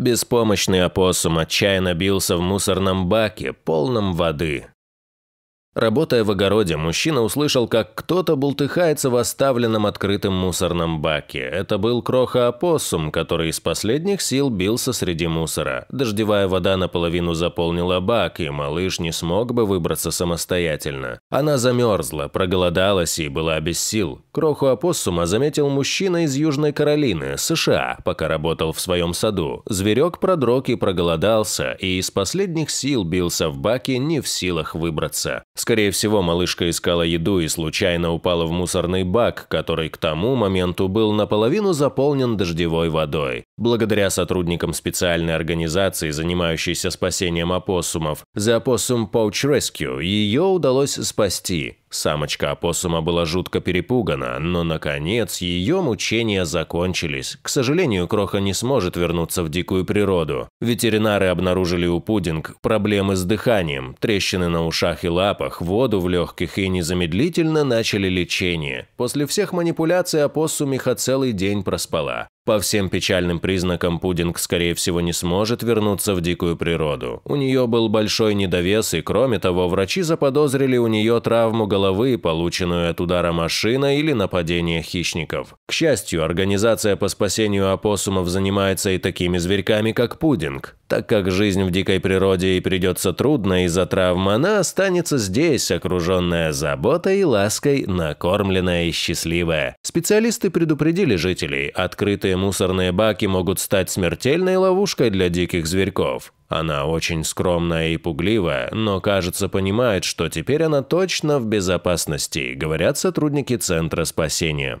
Беспомощный опоссум отчаянно бился в мусорном баке, полном воды. Работая в огороде, мужчина услышал, как кто-то бултыхается в оставленном открытом мусорном баке. Это был кроха-опоссум, который из последних сил бился среди мусора. Дождевая вода наполовину заполнила бак, и малыш не смог бы выбраться самостоятельно. Она замерзла, проголодалась и была без сил. Кроху-опоссума заметил мужчина из Южной Каролины, США, пока работал в своем саду. Зверек продрог и проголодался, и из последних сил бился в баке, не в силах выбраться. Скорее всего, малышка искала еду и случайно упала в мусорный бак, который к тому моменту был наполовину заполнен дождевой водой. Благодаря сотрудникам специальной организации, занимающейся спасением опоссумов, The Opossum Pouch Rescue, ее удалось спасти. Самочка опоссума была жутко перепугана, но, наконец, ее мучения закончились. К сожалению, Кроха не сможет вернуться в дикую природу. Ветеринары обнаружили у Пудинг проблемы с дыханием, трещины на ушах и лапах, воду в легких и незамедлительно начали лечение. После всех манипуляций опоссумиха целый день проспала. По всем печальным признакам Пудинг, скорее всего, не сможет вернуться в дикую природу. У нее был большой недовес, и кроме того, врачи заподозрили у нее травму головы, полученную от удара машина или нападения хищников. К счастью, организация по спасению опоссумов занимается и такими зверьками, как Пудинг. Так как жизнь в дикой природе ей придется трудно из-за травм, она останется здесь, окруженная заботой и лаской, накормленная и счастливая. Специалисты предупредили жителей, открытые мусорные баки могут стать смертельной ловушкой для диких зверьков. Она очень скромная и пугливая, но, кажется, понимает, что теперь она точно в безопасности, говорят сотрудники Центра спасения.